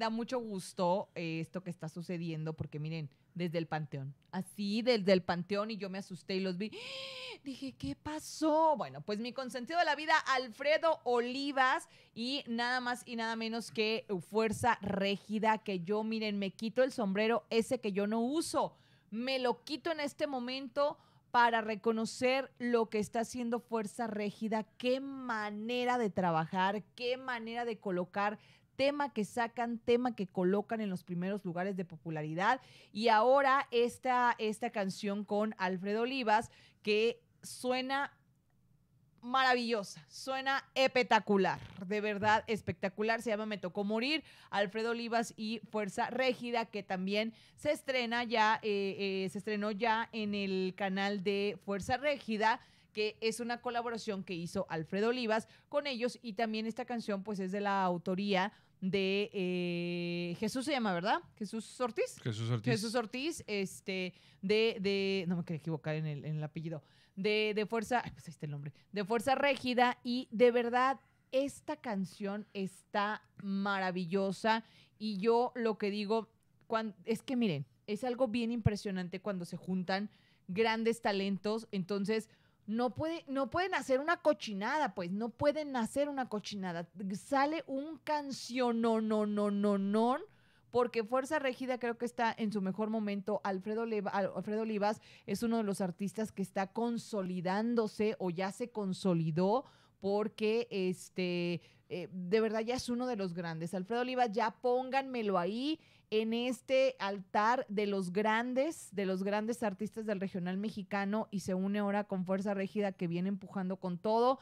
da mucho gusto eh, esto que está sucediendo, porque miren, desde el panteón, así desde el panteón y yo me asusté y los vi. Dije, ¿qué pasó? Bueno, pues mi consentido de la vida, Alfredo Olivas, y nada más y nada menos que Fuerza rígida que yo, miren, me quito el sombrero ese que yo no uso, me lo quito en este momento para reconocer lo que está haciendo Fuerza rígida, qué manera de trabajar, qué manera de colocar tema que sacan, tema que colocan en los primeros lugares de popularidad. Y ahora esta, esta canción con Alfredo Olivas que suena maravillosa, suena espectacular, de verdad espectacular, se llama Me tocó morir, Alfredo Olivas y Fuerza Régida, que también se estrena ya, eh, eh, se estrenó ya en el canal de Fuerza Régida que es una colaboración que hizo Alfredo Olivas con ellos y también esta canción pues es de la autoría de eh, Jesús se llama, ¿verdad? Jesús Ortiz. Jesús Ortiz. Jesús Ortiz, este, de, de no me quería equivocar en el, apellido, de, Fuerza, pues ahí está el nombre, de Fuerza Régida y de verdad esta canción está maravillosa y yo lo que digo es que miren, es algo bien impresionante cuando se juntan grandes talentos, entonces no, puede, no pueden hacer una cochinada, pues, no pueden hacer una cochinada. Sale un canción, no, no, no, no, no porque Fuerza Regida creo que está en su mejor momento. Alfredo, Alfredo Olivas es uno de los artistas que está consolidándose o ya se consolidó porque este, eh, de verdad ya es uno de los grandes. Alfredo Oliva, ya pónganmelo ahí en este altar de los grandes, de los grandes artistas del regional mexicano y se une ahora con Fuerza Régida que viene empujando con todo.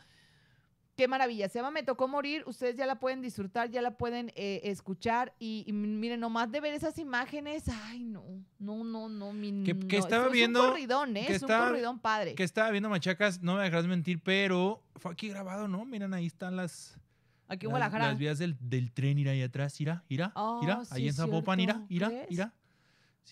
Qué maravilla. Se llama Me Tocó Morir. Ustedes ya la pueden disfrutar, ya la pueden eh, escuchar. Y, miren, nomás de ver esas imágenes, ay, no, no, no, no. Mi, que, estaba viendo. un corridón, ¿eh? es un corridón padre. Que estaba viendo Machacas, no me dejarás mentir, pero fue aquí grabado, ¿no? Miren, ahí están las. Aquí en Guadalajara. Las, vías del, tren irá ahí atrás, irá, irá, oh, irá. ahí en Zapopan, irá, irá, irá.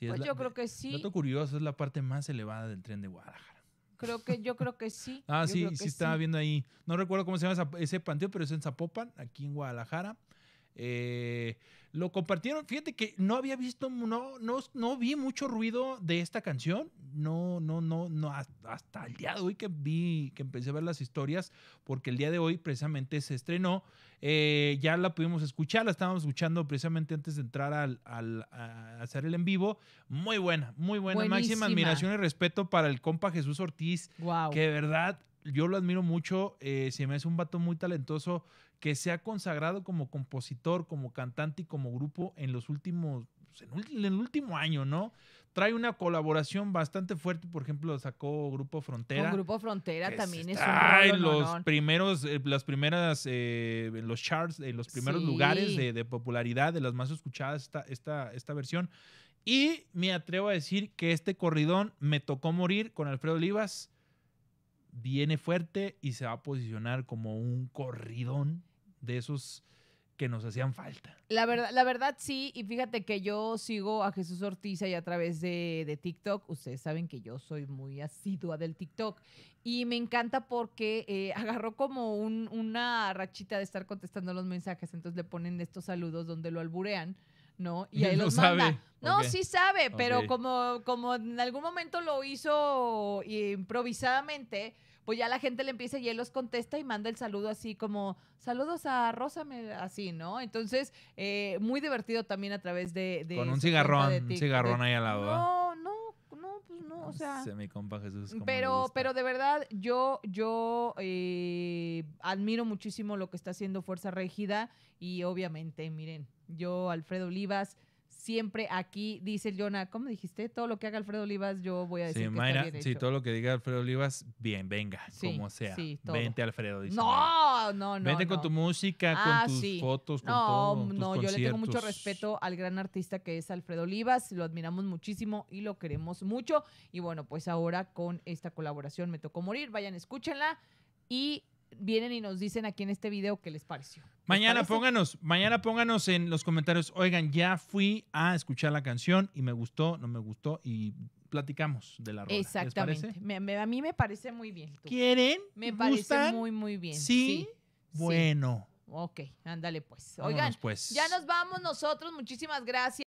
pues yo creo que sí. Dato curioso, es la parte más elevada del tren de Guadalajara. Creo que yo creo que sí. Ah, sí, sí estaba viendo ahí. No recuerdo cómo se llama ese panteón, pero es en Zapopan, aquí en Guadalajara. Eh, lo compartieron. Fíjate que no había visto, no, no vi mucho ruido de esta canción. No, no, no, no, hasta el día de hoy que vi, que empecé a ver las historias, porque el día de hoy precisamente se estrenó. Eh, ya la pudimos escuchar, la estábamos escuchando precisamente antes de entrar al, a hacer el en vivo. Muy buena, muy buena. Máxima admiración y respeto para el compa Jesús Ortiz, wow. que de verdad yo lo admiro mucho, eh, se me hace un vato muy talentoso que se ha consagrado como compositor, como cantante y como grupo en los últimos, pues, en, el último año, ¿no? Trae una colaboración bastante fuerte, por ejemplo, sacó Grupo Frontera. Con Grupo Frontera también es un en eh, eh, los primeros, las primeras, en los charts, en los primeros lugares de, popularidad, de las más escuchadas esta, esta, esta versión. Y me atrevo a decir que este corridón me tocó morir con Alfredo Olivas. Viene fuerte y se va a posicionar como un corridón de esos que nos hacían falta. La verdad, la verdad sí, y fíjate que yo sigo a Jesús Ortiz y a través de, de, TikTok. Ustedes saben que yo soy muy asidua del TikTok y me encanta porque eh, agarró como una rachita de estar contestando los mensajes, entonces le ponen estos saludos donde lo alburean. ¿no? Y ahí lo los manda. No, sí sabe, pero como, como en algún momento lo hizo improvisadamente, pues ya la gente le empieza y él los contesta y manda el saludo así como, saludos a Rosa, así, ¿no? Entonces, eh, muy divertido también a través de... Con un cigarrón, un cigarrón ahí al lado. No, no, no, pues no, o sea... mi compa Jesús. pero, pero de verdad, yo, yo eh, admiro muchísimo lo que está haciendo Fuerza Regida y obviamente, miren, yo, Alfredo Olivas siempre aquí, dice Jonah, ¿cómo dijiste? Todo lo que haga Alfredo Olivas, yo voy a decir sí, que está bien Sí, todo lo que diga Alfredo Olivas, bien, venga, como sea. Sí, Vente, Alfredo. no, no, no. Vente con tu música, ah, con tus fotos, con no, No, no, yo le tengo mucho respeto al gran artista que es Alfredo Olivas, lo admiramos muchísimo y lo queremos mucho. Y bueno, pues ahora con esta colaboración me tocó morir, vayan, escúchenla y vienen y nos dicen aquí en este video qué les pareció. Mañana pónganos, mañana pónganos en los comentarios, oigan, ya fui a escuchar la canción y me gustó, no me gustó y platicamos de la rola. Exactamente. a mí me parece muy bien. ¿Quieren? Me parece muy, muy bien. Sí. Bueno. Ok, ándale pues. oigan, pues. ya nos vamos nosotros. Muchísimas gracias.